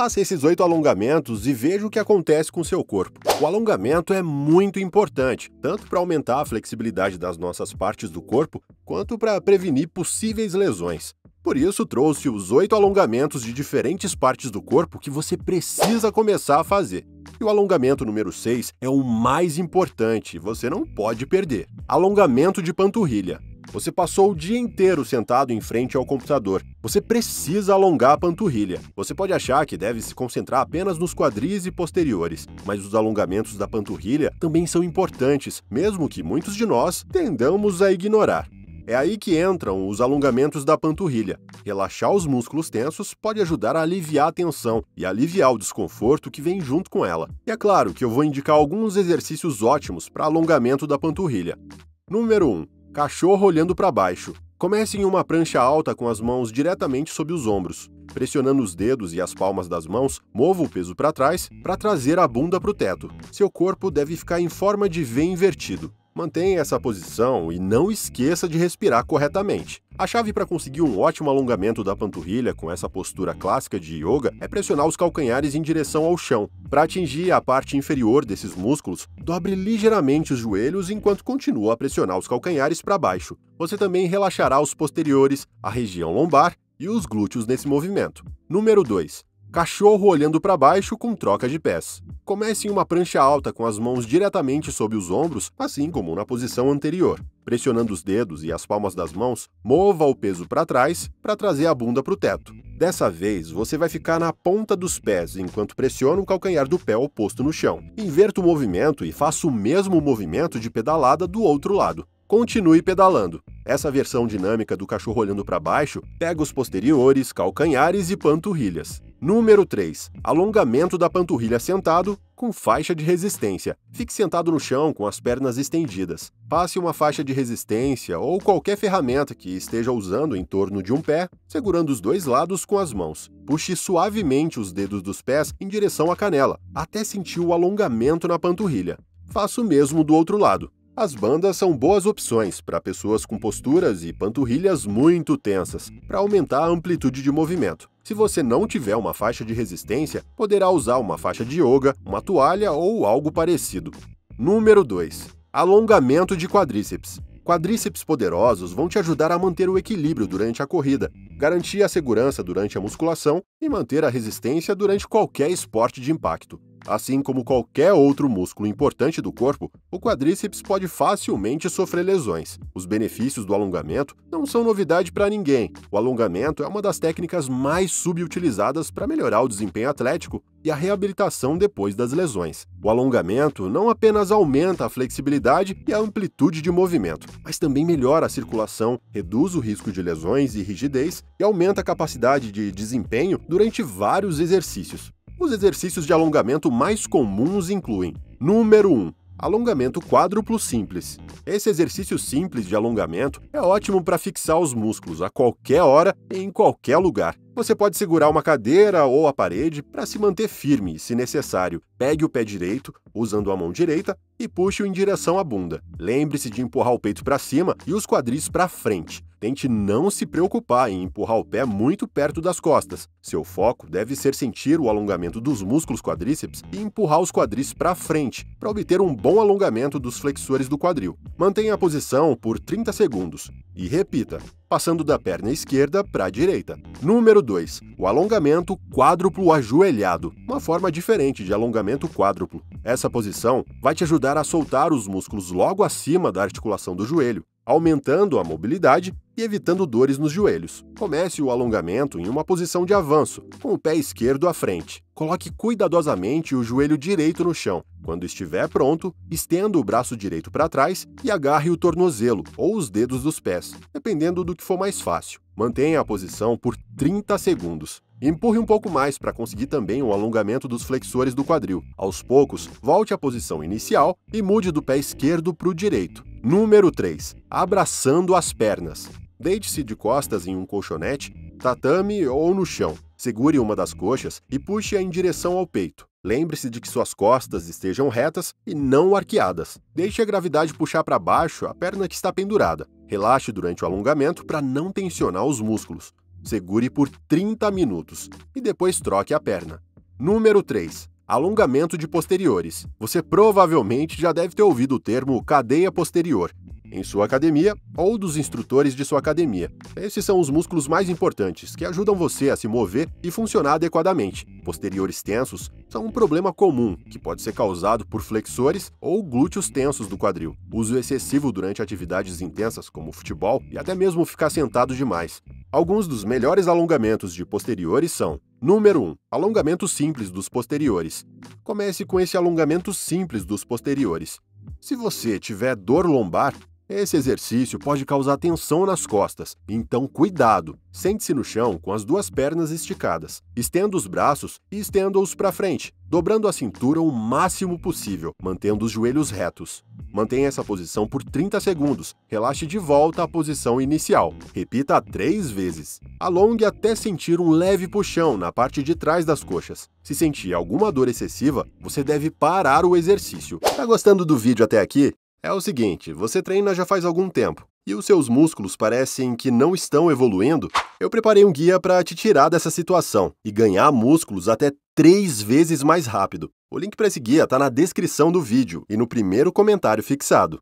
Faça esses oito alongamentos e veja o que acontece com seu corpo. O alongamento é muito importante, tanto para aumentar a flexibilidade das nossas partes do corpo, quanto para prevenir possíveis lesões. Por isso, trouxe os oito alongamentos de diferentes partes do corpo que você precisa começar a fazer. E o alongamento número 6 é o mais importante, você não pode perder. Alongamento de panturrilha. Você passou o dia inteiro sentado em frente ao computador. Você precisa alongar a panturrilha. Você pode achar que deve se concentrar apenas nos quadris e posteriores, mas os alongamentos da panturrilha também são importantes, mesmo que muitos de nós tendamos a ignorar. É aí que entram os alongamentos da panturrilha. Relaxar os músculos tensos pode ajudar a aliviar a tensão e aliviar o desconforto que vem junto com ela. E é claro que eu vou indicar alguns exercícios ótimos para alongamento da panturrilha. Número 1. Cachorro olhando para baixo. Comece em uma prancha alta com as mãos diretamente sob os ombros. Pressionando os dedos e as palmas das mãos, mova o peso para trás para trazer a bunda para o teto. Seu corpo deve ficar em forma de V invertido. Mantenha essa posição e não esqueça de respirar corretamente. A chave para conseguir um ótimo alongamento da panturrilha com essa postura clássica de yoga é pressionar os calcanhares em direção ao chão. Para atingir a parte inferior desses músculos, dobre ligeiramente os joelhos enquanto continua a pressionar os calcanhares para baixo. Você também relaxará os posteriores, a região lombar e os glúteos nesse movimento. Número 2. Cachorro olhando para baixo com troca de pés. Comece em uma prancha alta com as mãos diretamente sob os ombros, assim como na posição anterior. Pressionando os dedos e as palmas das mãos, mova o peso para trás para trazer a bunda para o teto. Dessa vez, você vai ficar na ponta dos pés enquanto pressiona o calcanhar do pé oposto no chão. Inverta o movimento e faça o mesmo movimento de pedalada do outro lado continue pedalando. Essa versão dinâmica do cachorro olhando para baixo pega os posteriores, calcanhares e panturrilhas. Número 3. Alongamento da panturrilha sentado com faixa de resistência. Fique sentado no chão com as pernas estendidas. Passe uma faixa de resistência ou qualquer ferramenta que esteja usando em torno de um pé, segurando os dois lados com as mãos. Puxe suavemente os dedos dos pés em direção à canela, até sentir o alongamento na panturrilha. Faça o mesmo do outro lado. As bandas são boas opções para pessoas com posturas e panturrilhas muito tensas, para aumentar a amplitude de movimento. Se você não tiver uma faixa de resistência, poderá usar uma faixa de yoga, uma toalha ou algo parecido. Número 2. Alongamento de quadríceps. Quadríceps poderosos vão te ajudar a manter o equilíbrio durante a corrida, garantir a segurança durante a musculação e manter a resistência durante qualquer esporte de impacto. Assim como qualquer outro músculo importante do corpo, o quadríceps pode facilmente sofrer lesões. Os benefícios do alongamento não são novidade para ninguém. O alongamento é uma das técnicas mais subutilizadas para melhorar o desempenho atlético e a reabilitação depois das lesões. O alongamento não apenas aumenta a flexibilidade e a amplitude de movimento, mas também melhora a circulação, reduz o risco de lesões e rigidez e aumenta a capacidade de desempenho durante vários exercícios. Os exercícios de alongamento mais comuns incluem: número 1. Alongamento quádruplo simples. Esse exercício simples de alongamento é ótimo para fixar os músculos a qualquer hora e em qualquer lugar. Você pode segurar uma cadeira ou a parede para se manter firme, se necessário. Pegue o pé direito, usando a mão direita, e puxe-o em direção à bunda. Lembre-se de empurrar o peito para cima e os quadris para frente. Tente não se preocupar em empurrar o pé muito perto das costas. Seu foco deve ser sentir o alongamento dos músculos quadríceps e empurrar os quadris para frente, para obter um bom alongamento dos flexores do quadril. Mantenha a posição por 30 segundos e repita, passando da perna esquerda para a direita. Número 2. O alongamento quádruplo ajoelhado, uma forma diferente de alongamento quádruplo. Essa posição vai te ajudar ajudar a soltar os músculos logo acima da articulação do joelho, aumentando a mobilidade e evitando dores nos joelhos. Comece o alongamento em uma posição de avanço, com o pé esquerdo à frente. Coloque cuidadosamente o joelho direito no chão. Quando estiver pronto, estenda o braço direito para trás e agarre o tornozelo ou os dedos dos pés, dependendo do que for mais fácil. Mantenha a posição por 30 segundos. Empurre um pouco mais para conseguir também o alongamento dos flexores do quadril. Aos poucos, volte à posição inicial e mude do pé esquerdo para o direito. Número 3. Abraçando as pernas. Deite-se de costas em um colchonete, tatame ou no chão. Segure uma das coxas e puxe-a em direção ao peito. Lembre-se de que suas costas estejam retas e não arqueadas. Deixe a gravidade puxar para baixo a perna que está pendurada. Relaxe durante o alongamento para não tensionar os músculos. Segure por 30 minutos e depois troque a perna. Número 3. Alongamento de posteriores. Você provavelmente já deve ter ouvido o termo cadeia posterior, em sua academia ou dos instrutores de sua academia. Esses são os músculos mais importantes, que ajudam você a se mover e funcionar adequadamente. Posteriores tensos são um problema comum, que pode ser causado por flexores ou glúteos tensos do quadril. Uso excessivo durante atividades intensas, como futebol, e até mesmo ficar sentado demais. Alguns dos melhores alongamentos de posteriores são Número 1. Alongamento simples dos posteriores. Comece com esse alongamento simples dos posteriores. Se você tiver dor lombar, esse exercício pode causar tensão nas costas, então cuidado! Sente-se no chão com as duas pernas esticadas. Estenda os braços e estenda-os para frente, dobrando a cintura o máximo possível, mantendo os joelhos retos. Mantenha essa posição por 30 segundos. Relaxe de volta à posição inicial. Repita três vezes. Alongue até sentir um leve puxão na parte de trás das coxas. Se sentir alguma dor excessiva, você deve parar o exercício. Tá gostando do vídeo até aqui? É o seguinte, você treina já faz algum tempo e os seus músculos parecem que não estão evoluindo, eu preparei um guia para te tirar dessa situação e ganhar músculos até três vezes mais rápido. O link para esse guia está na descrição do vídeo e no primeiro comentário fixado.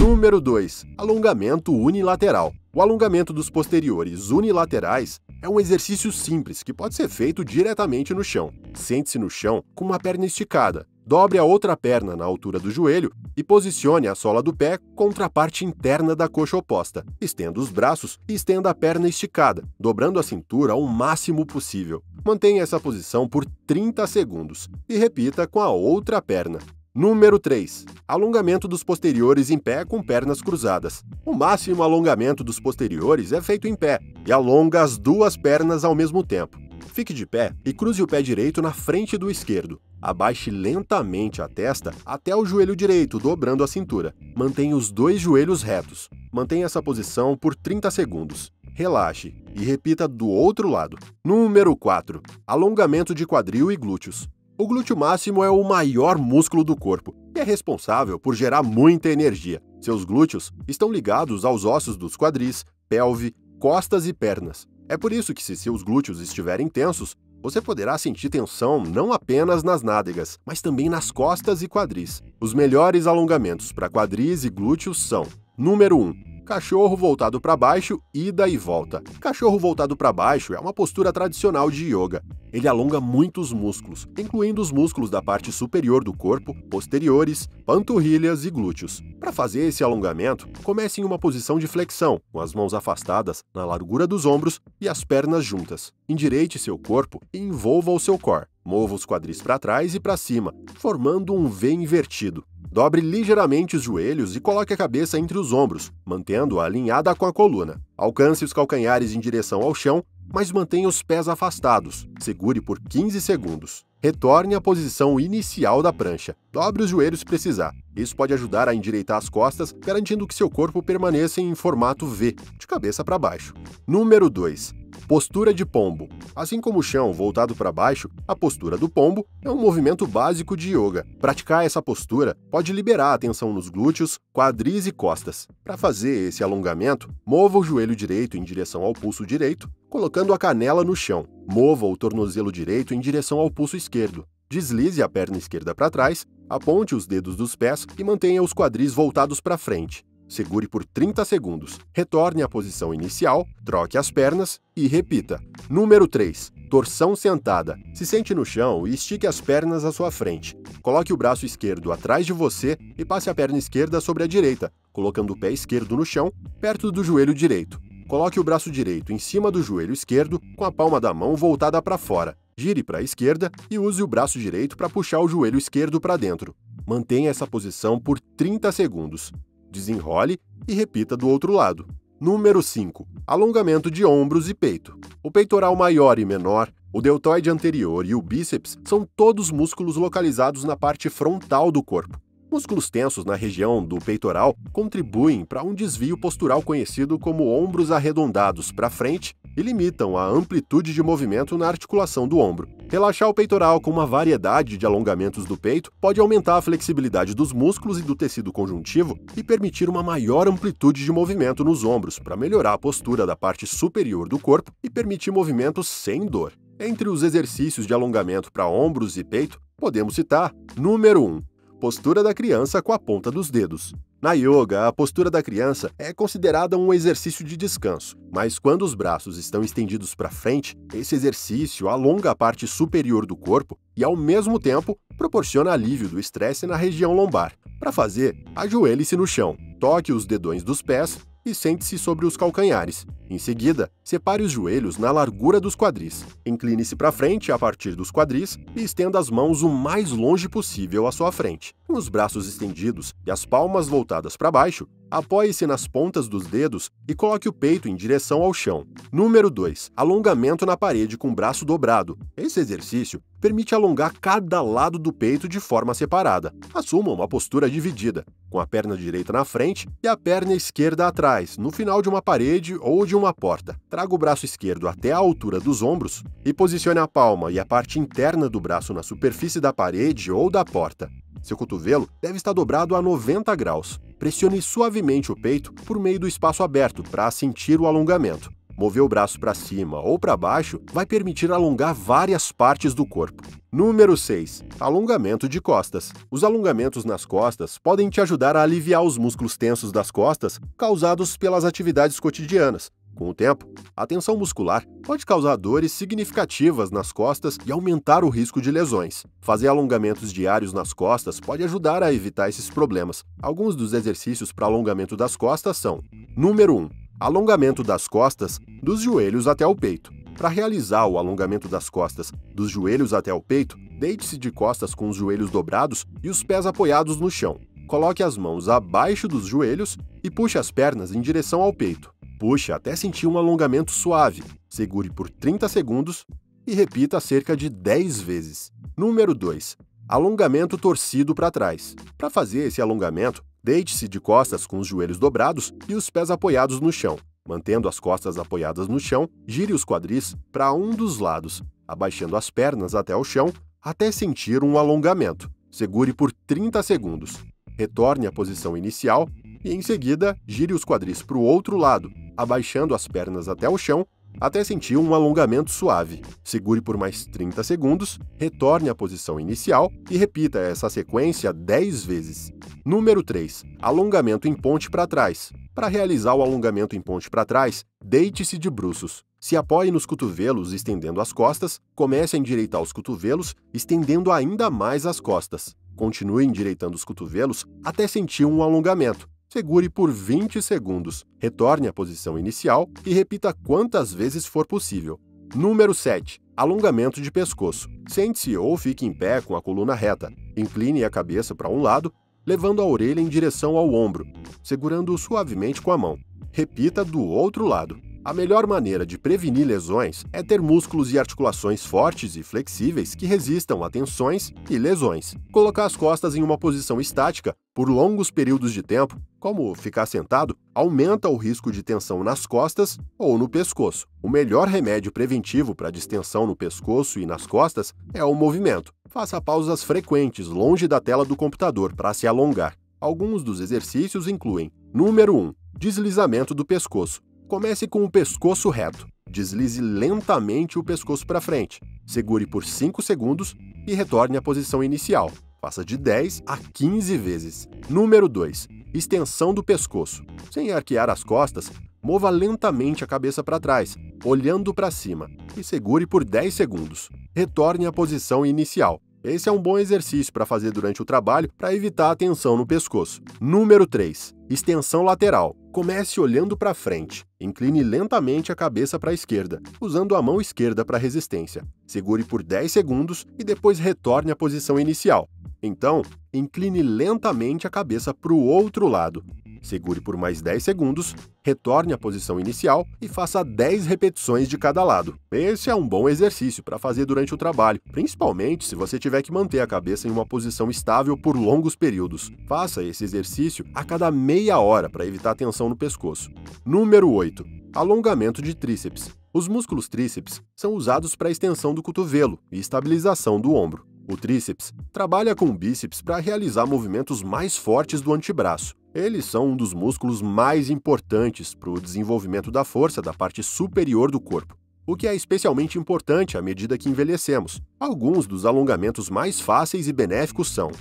Número 2. Alongamento unilateral. O alongamento dos posteriores unilaterais é um exercício simples que pode ser feito diretamente no chão. Sente-se no chão com uma perna esticada, dobre a outra perna na altura do joelho e posicione a sola do pé contra a parte interna da coxa oposta. Estenda os braços e estenda a perna esticada, dobrando a cintura ao máximo possível. Mantenha essa posição por 30 segundos e repita com a outra perna. Número 3. Alongamento dos posteriores em pé com pernas cruzadas. O máximo alongamento dos posteriores é feito em pé e alonga as duas pernas ao mesmo tempo. Fique de pé e cruze o pé direito na frente do esquerdo. Abaixe lentamente a testa até o joelho direito, dobrando a cintura. Mantenha os dois joelhos retos. Mantenha essa posição por 30 segundos. Relaxe e repita do outro lado. Número 4. Alongamento de quadril e glúteos. O glúteo máximo é o maior músculo do corpo e é responsável por gerar muita energia. Seus glúteos estão ligados aos ossos dos quadris, pelve, costas e pernas. É por isso que, se seus glúteos estiverem tensos, você poderá sentir tensão não apenas nas nádegas, mas também nas costas e quadris. Os melhores alongamentos para quadris e glúteos são: número 1, Cachorro voltado para baixo, ida e volta. Cachorro voltado para baixo é uma postura tradicional de yoga. Ele alonga muitos músculos, incluindo os músculos da parte superior do corpo, posteriores, panturrilhas e glúteos. Para fazer esse alongamento, comece em uma posição de flexão, com as mãos afastadas na largura dos ombros e as pernas juntas. Endireite seu corpo e envolva o seu core. Mova os quadris para trás e para cima, formando um V invertido. Dobre ligeiramente os joelhos e coloque a cabeça entre os ombros, mantendo alinhada com a coluna. Alcance os calcanhares em direção ao chão, mas mantenha os pés afastados. Segure por 15 segundos. Retorne à posição inicial da prancha. Dobre os joelhos se precisar. Isso pode ajudar a endireitar as costas, garantindo que seu corpo permaneça em formato V, de cabeça para baixo. Número 2. Postura de pombo. Assim como o chão voltado para baixo, a postura do pombo é um movimento básico de yoga. Praticar essa postura pode liberar a tensão nos glúteos, quadris e costas. Para fazer esse alongamento, mova o joelho direito em direção ao pulso direito, colocando a canela no chão. Mova o tornozelo direito em direção ao pulso esquerdo. Deslize a perna esquerda para trás, aponte os dedos dos pés e mantenha os quadris voltados para frente. Segure por 30 segundos, retorne à posição inicial, troque as pernas e repita. Número 3. Torção sentada. Se sente no chão e estique as pernas à sua frente. Coloque o braço esquerdo atrás de você e passe a perna esquerda sobre a direita, colocando o pé esquerdo no chão, perto do joelho direito. Coloque o braço direito em cima do joelho esquerdo, com a palma da mão voltada para fora. Gire para a esquerda e use o braço direito para puxar o joelho esquerdo para dentro. Mantenha essa posição por 30 segundos. Desenrole e repita do outro lado. Número 5. Alongamento de ombros e peito. O peitoral maior e menor, o deltoide anterior e o bíceps são todos músculos localizados na parte frontal do corpo. Músculos tensos na região do peitoral contribuem para um desvio postural conhecido como ombros arredondados para frente e limitam a amplitude de movimento na articulação do ombro. Relaxar o peitoral com uma variedade de alongamentos do peito pode aumentar a flexibilidade dos músculos e do tecido conjuntivo e permitir uma maior amplitude de movimento nos ombros para melhorar a postura da parte superior do corpo e permitir movimentos sem dor. Entre os exercícios de alongamento para ombros e peito, podemos citar: número 1, um, Postura da criança com a ponta dos dedos. Na yoga, a postura da criança é considerada um exercício de descanso, mas quando os braços estão estendidos para frente, esse exercício alonga a parte superior do corpo e, ao mesmo tempo, proporciona alívio do estresse na região lombar. Para fazer, ajoelhe-se no chão, toque os dedões dos pés e sente-se sobre os calcanhares. Em seguida, separe os joelhos na largura dos quadris. Incline-se para frente a partir dos quadris e estenda as mãos o mais longe possível à sua frente. Com os braços estendidos e as palmas voltadas para baixo, Apoie-se nas pontas dos dedos e coloque o peito em direção ao chão. Número 2. Alongamento na parede com o braço dobrado. Esse exercício permite alongar cada lado do peito de forma separada. Assuma uma postura dividida, com a perna direita na frente e a perna esquerda atrás, no final de uma parede ou de uma porta. Traga o braço esquerdo até a altura dos ombros e posicione a palma e a parte interna do braço na superfície da parede ou da porta. Seu cotovelo deve estar dobrado a 90 graus. Pressione suavemente o peito por meio do espaço aberto para sentir o alongamento. Mover o braço para cima ou para baixo vai permitir alongar várias partes do corpo. Número 6. Alongamento de costas. Os alongamentos nas costas podem te ajudar a aliviar os músculos tensos das costas causados pelas atividades cotidianas, com o tempo, a tensão muscular pode causar dores significativas nas costas e aumentar o risco de lesões. Fazer alongamentos diários nas costas pode ajudar a evitar esses problemas. Alguns dos exercícios para alongamento das costas são: número 1, alongamento das costas dos joelhos até o peito. Para realizar o alongamento das costas dos joelhos até o peito, deite-se de costas com os joelhos dobrados e os pés apoiados no chão. Coloque as mãos abaixo dos joelhos e puxe as pernas em direção ao peito puxa até sentir um alongamento suave. Segure por 30 segundos e repita cerca de 10 vezes. Número 2. Alongamento torcido para trás. Para fazer esse alongamento, deite-se de costas com os joelhos dobrados e os pés apoiados no chão. Mantendo as costas apoiadas no chão, gire os quadris para um dos lados, abaixando as pernas até o chão até sentir um alongamento. Segure por 30 segundos. Retorne à posição inicial e em seguida gire os quadris para o outro lado, abaixando as pernas até o chão até sentir um alongamento suave. Segure por mais 30 segundos, retorne à posição inicial e repita essa sequência 10 vezes. Número 3. Alongamento em ponte para trás. Para realizar o alongamento em ponte para trás, deite-se de bruços. Se apoie nos cotovelos, estendendo as costas, comece a endireitar os cotovelos, estendendo ainda mais as costas. Continue endireitando os cotovelos até sentir um alongamento. Segure por 20 segundos, retorne à posição inicial e repita quantas vezes for possível. Número 7. Alongamento de pescoço. Sente-se ou fique em pé com a coluna reta. Incline a cabeça para um lado, levando a orelha em direção ao ombro, segurando-o suavemente com a mão repita do outro lado. A melhor maneira de prevenir lesões é ter músculos e articulações fortes e flexíveis que resistam a tensões e lesões. Colocar as costas em uma posição estática por longos períodos de tempo, como ficar sentado, aumenta o risco de tensão nas costas ou no pescoço. O melhor remédio preventivo para distensão no pescoço e nas costas é o movimento. Faça pausas frequentes longe da tela do computador para se alongar. Alguns dos exercícios incluem Número 1. Deslizamento do pescoço. Comece com o pescoço reto. Deslize lentamente o pescoço para frente. Segure por 5 segundos e retorne à posição inicial. Faça de 10 a 15 vezes. Número 2. Extensão do pescoço. Sem arquear as costas, mova lentamente a cabeça para trás, olhando para cima, e segure por 10 segundos. Retorne à posição inicial. Esse é um bom exercício para fazer durante o trabalho para evitar a tensão no pescoço. Número 3. Extensão lateral. Comece olhando para frente. Incline lentamente a cabeça para a esquerda, usando a mão esquerda para resistência. Segure por 10 segundos e depois retorne à posição inicial. Então, incline lentamente a cabeça para o outro lado. Segure por mais 10 segundos, retorne à posição inicial e faça 10 repetições de cada lado. Esse é um bom exercício para fazer durante o trabalho, principalmente se você tiver que manter a cabeça em uma posição estável por longos períodos. Faça esse exercício a cada meia hora para evitar tensão no pescoço. Número 8. Alongamento de tríceps. Os músculos tríceps são usados para a extensão do cotovelo e estabilização do ombro. O tríceps trabalha com o bíceps para realizar movimentos mais fortes do antebraço. Eles são um dos músculos mais importantes para o desenvolvimento da força da parte superior do corpo, o que é especialmente importante à medida que envelhecemos. Alguns dos alongamentos mais fáceis e benéficos são: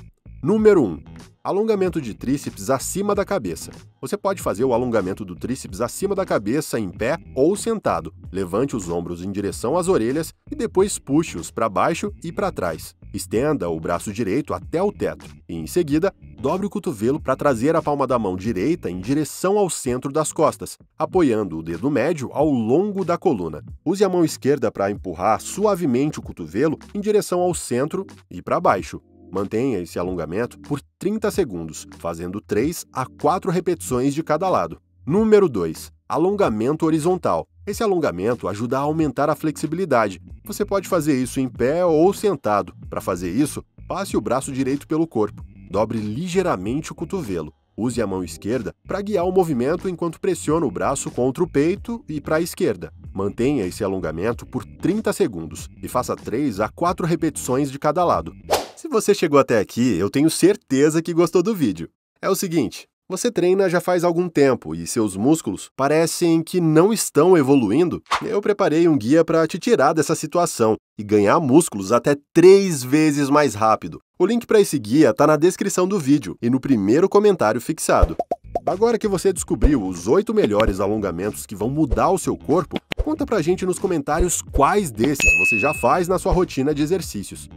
número 1. Alongamento de tríceps acima da cabeça. Você pode fazer o alongamento do tríceps acima da cabeça em pé ou sentado. Levante os ombros em direção às orelhas e depois puxe-os para baixo e para trás. Estenda o braço direito até o teto e, em seguida, dobre o cotovelo para trazer a palma da mão direita em direção ao centro das costas, apoiando o dedo médio ao longo da coluna. Use a mão esquerda para empurrar suavemente o cotovelo em direção ao centro e para baixo. Mantenha esse alongamento por 30 segundos, fazendo 3 a 4 repetições de cada lado. Número 2. Alongamento horizontal. Esse alongamento ajuda a aumentar a flexibilidade. Você pode fazer isso em pé ou sentado. Para fazer isso, passe o braço direito pelo corpo. Dobre ligeiramente o cotovelo. Use a mão esquerda para guiar o movimento enquanto pressiona o braço contra o peito e para a esquerda. Mantenha esse alongamento por 30 segundos e faça 3 a 4 repetições de cada lado. Se você chegou até aqui, eu tenho certeza que gostou do vídeo. É o seguinte, você treina já faz algum tempo e seus músculos parecem que não estão evoluindo? Eu preparei um guia para te tirar dessa situação e ganhar músculos até três vezes mais rápido. O link para esse guia está na descrição do vídeo e no primeiro comentário fixado. Agora que você descobriu os oito melhores alongamentos que vão mudar o seu corpo, conta pra gente nos comentários quais desses você já faz na sua rotina de exercícios.